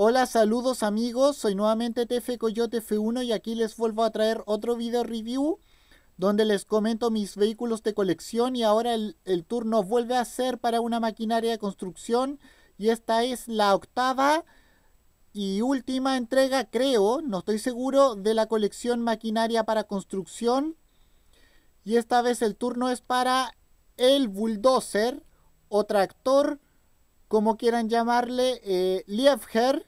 Hola, saludos amigos, soy nuevamente TF Coyote F1 y aquí les vuelvo a traer otro video review donde les comento mis vehículos de colección y ahora el, el turno vuelve a ser para una maquinaria de construcción y esta es la octava y última entrega, creo, no estoy seguro, de la colección maquinaria para construcción y esta vez el turno es para el bulldozer o tractor como quieran llamarle, eh, Liebherr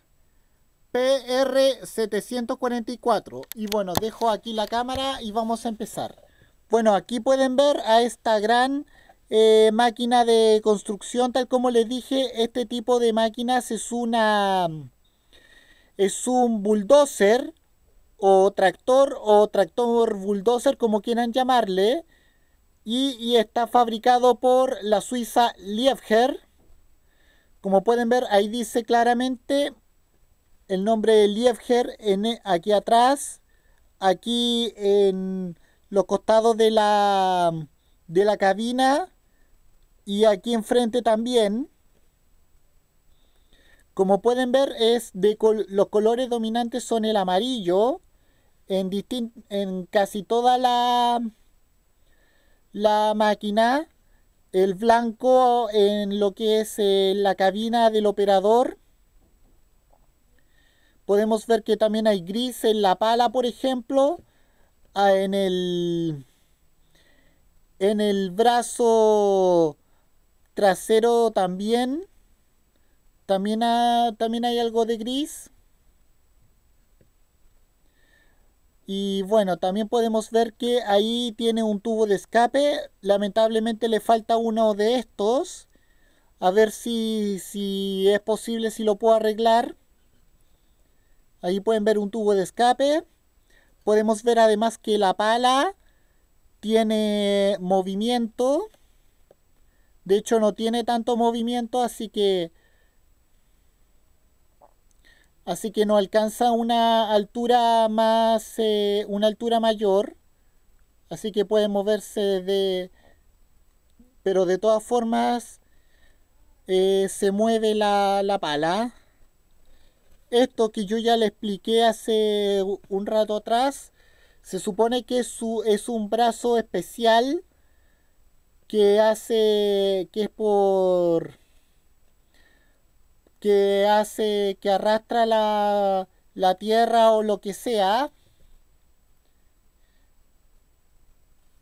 PR744. Y bueno, dejo aquí la cámara y vamos a empezar. Bueno, aquí pueden ver a esta gran eh, máquina de construcción. Tal como les dije, este tipo de máquinas es una... Es un bulldozer o tractor o tractor bulldozer, como quieran llamarle. Y, y está fabricado por la suiza Liebherr como pueden ver, ahí dice claramente el nombre de Liebherr e, aquí atrás, aquí en los costados de la, de la cabina y aquí enfrente también. Como pueden ver, es de los colores dominantes son el amarillo en, en casi toda la, la máquina el blanco en lo que es eh, la cabina del operador. Podemos ver que también hay gris en la pala, por ejemplo. Ah, en el, en el brazo trasero también. También, también hay algo de gris. Y bueno, también podemos ver que ahí tiene un tubo de escape. Lamentablemente le falta uno de estos. A ver si, si es posible, si lo puedo arreglar. Ahí pueden ver un tubo de escape. Podemos ver además que la pala tiene movimiento. De hecho no tiene tanto movimiento, así que Así que no alcanza una altura más, eh, una altura mayor. Así que puede moverse de... Pero de todas formas eh, se mueve la, la pala. Esto que yo ya le expliqué hace un rato atrás, se supone que es un brazo especial que hace, que es por que hace, que arrastra la, tierra o lo que sea.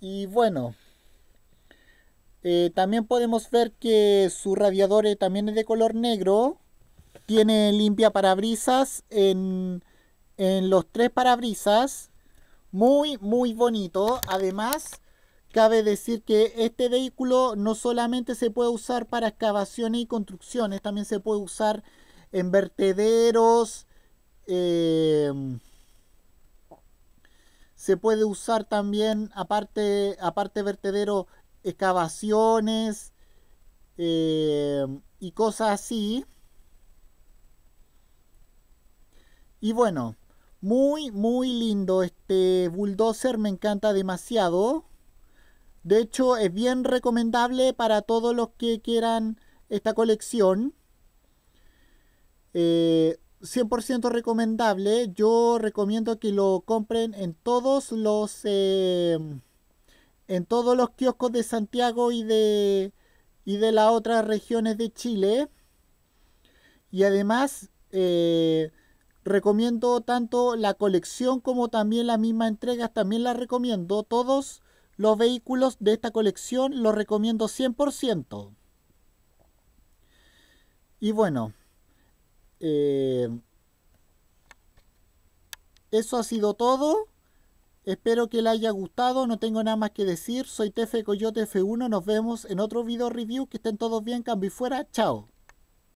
Y bueno, eh, también podemos ver que su radiador eh, también es de color negro. Tiene limpia parabrisas en, en los tres parabrisas. Muy, muy bonito. Además, Cabe decir que este vehículo no solamente se puede usar para excavaciones y construcciones, también se puede usar en vertederos, em, se puede usar también, aparte, aparte vertedero, excavaciones em, y cosas así. Y bueno, muy, muy lindo este bulldozer, me encanta demasiado. De hecho, es bien recomendable para todos los que quieran esta colección. 100% eh, recomendable. Yo recomiendo que lo compren en todos los eh, en todos los kioscos de Santiago y de y de las otras regiones de Chile. Y además eh, recomiendo tanto la colección como también la misma entrega También la recomiendo. Todos los vehículos de esta colección los recomiendo 100%. Y bueno, eh, eso ha sido todo. Espero que le haya gustado, no tengo nada más que decir. Soy Tefe Coyote F1, nos vemos en otro video review. Que estén todos bien, cambio y fuera, chao.